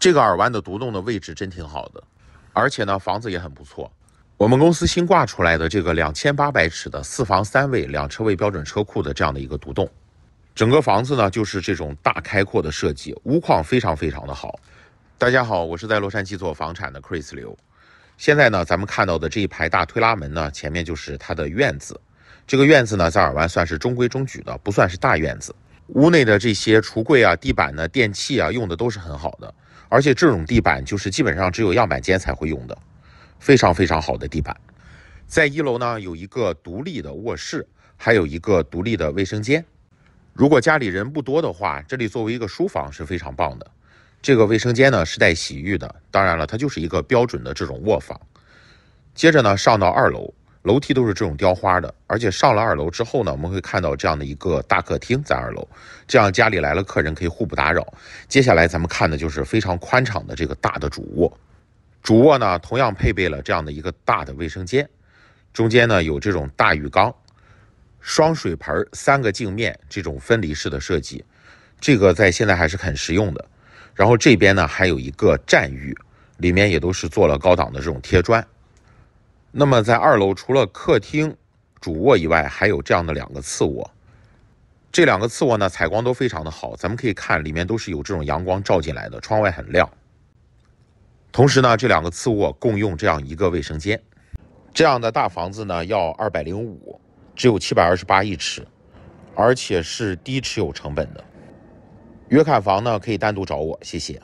这个耳湾的独栋的位置真挺好的，而且呢房子也很不错。我们公司新挂出来的这个两千八百尺的四房三卫两车位标准车库的这样的一个独栋，整个房子呢就是这种大开阔的设计，屋况非常非常的好。大家好，我是在洛杉矶做房产的 Chris 刘。现在呢咱们看到的这一排大推拉门呢，前面就是它的院子。这个院子呢在耳湾算是中规中矩的，不算是大院子。屋内的这些橱柜啊、地板呢、电器啊，用的都是很好的。而且这种地板就是基本上只有样板间才会用的，非常非常好的地板。在一楼呢，有一个独立的卧室，还有一个独立的卫生间。如果家里人不多的话，这里作为一个书房是非常棒的。这个卫生间呢是带洗浴的，当然了，它就是一个标准的这种卧房。接着呢，上到二楼。楼梯都是这种雕花的，而且上了二楼之后呢，我们会看到这样的一个大客厅在二楼，这样家里来了客人可以互不打扰。接下来咱们看的就是非常宽敞的这个大的主卧，主卧呢同样配备了这样的一个大的卫生间，中间呢有这种大浴缸、双水盆、三个镜面这种分离式的设计，这个在现在还是很实用的。然后这边呢还有一个站浴，里面也都是做了高档的这种贴砖。那么在二楼除了客厅、主卧以外，还有这样的两个次卧。这两个次卧呢，采光都非常的好，咱们可以看里面都是有这种阳光照进来的，窗外很亮。同时呢，这两个次卧共用这样一个卫生间。这样的大房子呢，要二百零五，只有七百二十八一尺，而且是低持有成本的。约看房呢，可以单独找我，谢谢。